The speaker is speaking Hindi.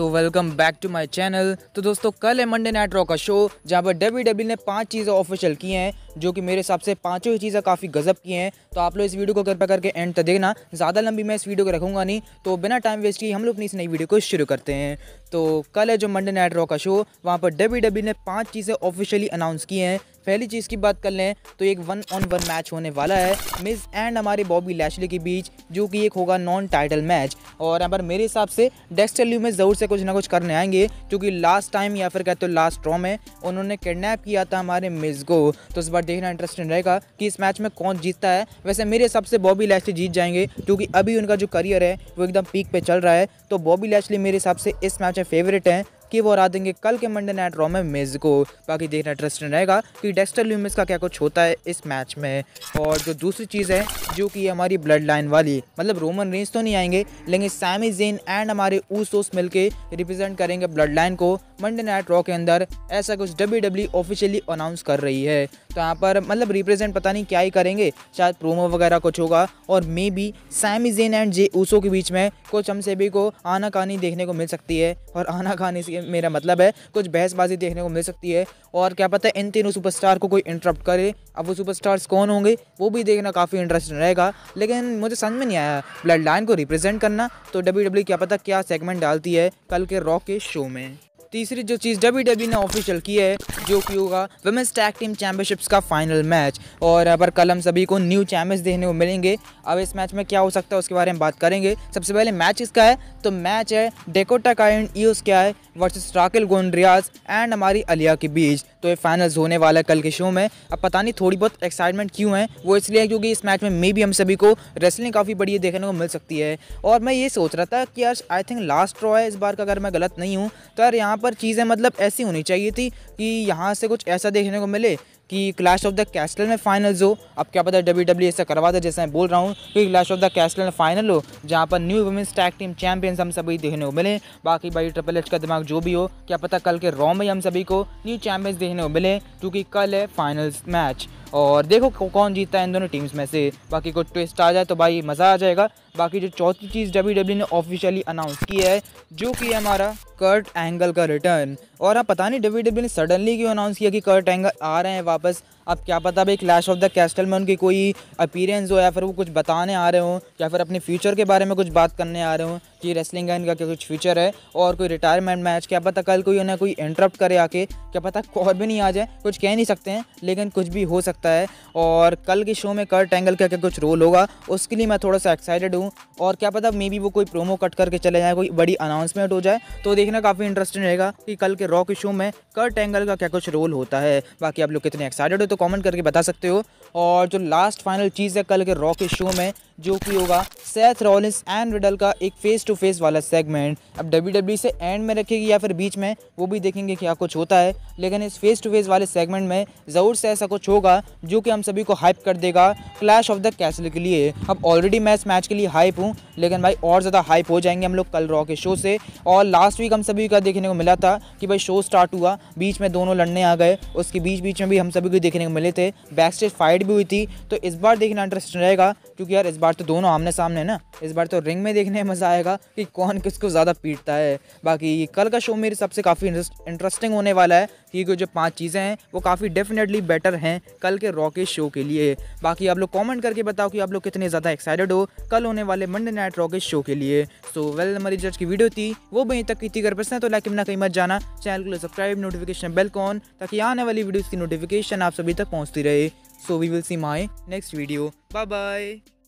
So welcome back to my channel तो दोस्तों कल है मंडे नाइट रॉ का शो जहाँ पर डब्ल्यू डब्ल्यू e ने पांच चीज़ें ऑफिशियल की हैं जो कि मेरे हिसाब से पांचों ही चीज़ें काफ़ी गजब की हैं तो आप लोग इस वीडियो को कृपया करके एंड तक देखना ज़्यादा लंबी मैं इस वीडियो को रखूँगा नहीं तो बिना टाइम वेस्ट किए हम लोग अपनी इस नई वीडियो को शुरू करते हैं तो कल है जो मंडे नाइट रॉ का शो वहाँ पर डब्ल्यू e ने पाँच चीज़ें ऑफिशियली अनाउंस की हैं पहली चीज़ की बात कर लें तो एक वन ऑन वन मैच होने वाला है मिस एंड हमारे बॉबी लैशले के बीच जो कि एक होगा नॉन टाइटल मैच और यहाँ पर मेरे हिसाब से डेस्टल्यू ल्यू में ज़रूर से कुछ ना कुछ करने आएंगे क्योंकि लास्ट टाइम या फिर कहते हो लास्ट ड्रॉ में उन्होंने किडनैप किया था हमारे मिस को तो इस बार देखना इंटरेस्टिंग रहेगा कि इस मैच में कौन जीतता है वैसे मेरे हिसाब से बॉबी लैशले जीत जाएंगे क्योंकि अभी उनका जो करियर है वो एकदम पीक पे चल रहा है तो बॉबी लैशले मेरे हिसाब से इस मैच में फेवरेट हैं कि वो हरा देंगे कल के मंडे नाइट रॉ में मेज को बाकी देखना इंटरेस्टिंग रहेगा कि डेस्टर ल्यूमिस का क्या कुछ होता है इस मैच में और जो दूसरी चीज़ है जो कि हमारी ब्लड लाइन वाली मतलब रोमन रेंज तो नहीं आएंगे लेकिन सैमी जेन एंड हमारे ओस मिल रिप्रेजेंट करेंगे ब्लड लाइन को मंडे नाइट रॉ के अंदर ऐसा कुछ डब्ल्यू डब्ल्यू ऑफिशियली अनाउंस कर रही है तो यहाँ पर मतलब रिप्रेजेंट पता नहीं क्या ही करेंगे शायद प्रोमो वगैरह कुछ होगा और maybe Sami Zayn and Jey Uso के बीच में कुछ हम सभी को आना कहानी देखने को मिल सकती है और आना कहानी से मेरा मतलब है कुछ बहसबाजी देखने को मिल सकती है और क्या पता इन तीनों सुपरस्टार को कोई इंटरप्ट करे अब वो सुपरस्टार्स कौन होंगे वो भी देखना काफ़ी इंटरेस्टिंग रहेगा लेकिन मुझे समझ में नहीं आया ब्लड लाइन को रिप्रेजेंट करना तो डब्ल्यू e क्या पता क्या सेगमेंट डालती है कल के रॉक के शो में तीसरी जो चीज़ डब्ल्यू डब्ल्यू e ने ऑफिशियल की है जो कि होगा वेमेंस टैग टीम चैंपियनशिप्स का फाइनल मैच और पर कल हम सभी को न्यू चैम्पियंस देखने को मिलेंगे अब इस मैच में क्या हो सकता है उसके बारे में बात करेंगे सबसे पहले मैच इसका है तो मैच है डेकोटा का एंड ईस क्या है वर्सेस राकिल गोंड्रियाज एंड हमारी अलिया के बीच तो ये फाइनल्स होने वाला है कल के शो में अब पता नहीं थोड़ी बहुत एक्साइटमेंट क्यों है वो इसलिए क्योंकि इस मैच में मे भी हम सभी को रेसलिंग काफ़ी बढ़िया देखने को मिल सकती है और मैं ये सोच रहा था कि यार आई थिंक लास्ट ड्रॉ है इस बार का अगर मैं गलत नहीं हूँ तो यार यहाँ पर चीज़ें मतलब ऐसी होनी चाहिए थी कि यहाँ से कुछ ऐसा देखने को मिले कि क्लैश ऑफ द कैसल में फाइनल हो अब क्या पता डब्ल्यू डब्ल्यू e ऐसा करवा दे जैसा मैं बोल रहा हूँ कि क्लैश ऑफ द कैसल में फाइनल हो जहाँ पर new women's tag team champions हम सभी देखने को मिले बाकी भाई ट्रिपल एच का दिमाग जो भी हो क्या पता कल के रॉ में हम सभी को न्यू चैंपियंस देखने को मिले क्योंकि कल है फाइनल्स मैच और देखो कौन जीतता है इन दोनों टीम्स में से बाकी कुछ ट्विस्ट आ जाए तो भाई मज़ा आ जाएगा बाकी जो चौथी चीज़ डब्ल्यू e ने ऑफिशियली अनाउंस की है जो कि हमारा कर्ट एंगल का रिटर्न और आप पता नहीं डब्ल्यू e ने सडनली क्यों अनाउंस किया कि कर्ट एंगल आ रहे हैं वापस अब क्या पता भाई क्लैश ऑफ द कैस्टल में उनकी कोई अपीरेंस हो या फिर वो कुछ बताने आ रहे हों या फिर अपने फ्यूचर के बारे में कुछ बात करने आ रहे हों कि रेसलिंग का इनका क्या कुछ फ्यूचर है और कोई रिटायरमेंट मैच क्या पता कल कोई उन्हें कोई इंटरप्ट करे आके क्या पता और भी नहीं आ जाए कुछ कह नहीं सकते हैं लेकिन कुछ भी हो सकता है और कल के शो में कर्ट टेंगल का क्या कुछ रोल होगा उसके लिए मैं थोड़ा सा एक्साइटेड हूँ और क्या पता मे बी वो कोई प्रोमो कट करके चले जाए कोई बड़ी अनाउंसमेंट हो जाए तो देखना काफ़ी इंटरेस्टिंग रहेगा कि कल के रॉक शो में कर टेंगल का क्या कुछ रोल होता है बाकी आप लोग कितने एक्साइटेड हो तो कमेंट करके बता सकते हो और जो लास्ट फाइनल चीज़ है कल के रॉक के शो में जो कि होगा सेथ रॉलिंस एंड रिडल का एक फेस टू फेस वाला सेगमेंट अब डब्ल्यू e से एंड में रखेगी या फिर बीच में वो भी देखेंगे क्या कुछ होता है लेकिन इस फेस टू फेस वाले सेगमेंट में ज़रूर से ऐसा कुछ होगा जो कि हम सभी को हाइप कर देगा क्लैश ऑफ द कैसल के लिए अब ऑलरेडी मैं इस मैच के लिए हाइप हूँ लेकिन भाई और ज़्यादा हाइप हो जाएंगे हम लोग कल रॉ के शो से और लास्ट वीक हम सभी का देखने को मिला था कि भाई शो स्टार्ट हुआ बीच में दोनों लड़ने आ गए उसके बीच बीच में भी हम सभी को देखने को मिले थे बैक स्टेज फाइट भी हुई थी तो इस बार देखना इंटरेस्टिंग रहेगा क्योंकि यार इस बार बार तो दोनों आमने सामने ना इस बार तो रिंग में देखने में मज़ा आएगा कि कौन किसको ज़्यादा पीटता है बाकी कल का शो मेरे सबसे काफ़ी इंटरेस्टिंग होने वाला है क्योंकि जो पांच चीज़ें हैं वो काफ़ी डेफिनेटली बेटर हैं कल के रॉ शो के लिए बाकी आप लोग कॉमेंट करके बताओ कि आप लोग कितने ज़्यादा एक्साइटेड हो कल होने वाले मंडे नाइट रॉ शो के लिए सो वेल हमारी जज की वीडियो थी वो भी तक की थी अगर पसंद तो लाइक ना कहीं मत जाना चैनल को सब्सक्राइब नोटिफिकेशन बेल कॉन ताकि आने वाली वीडियो की नोटिफिकेशन आप सभी तक पहुँचती रहे So we will see my next video. Bye bye.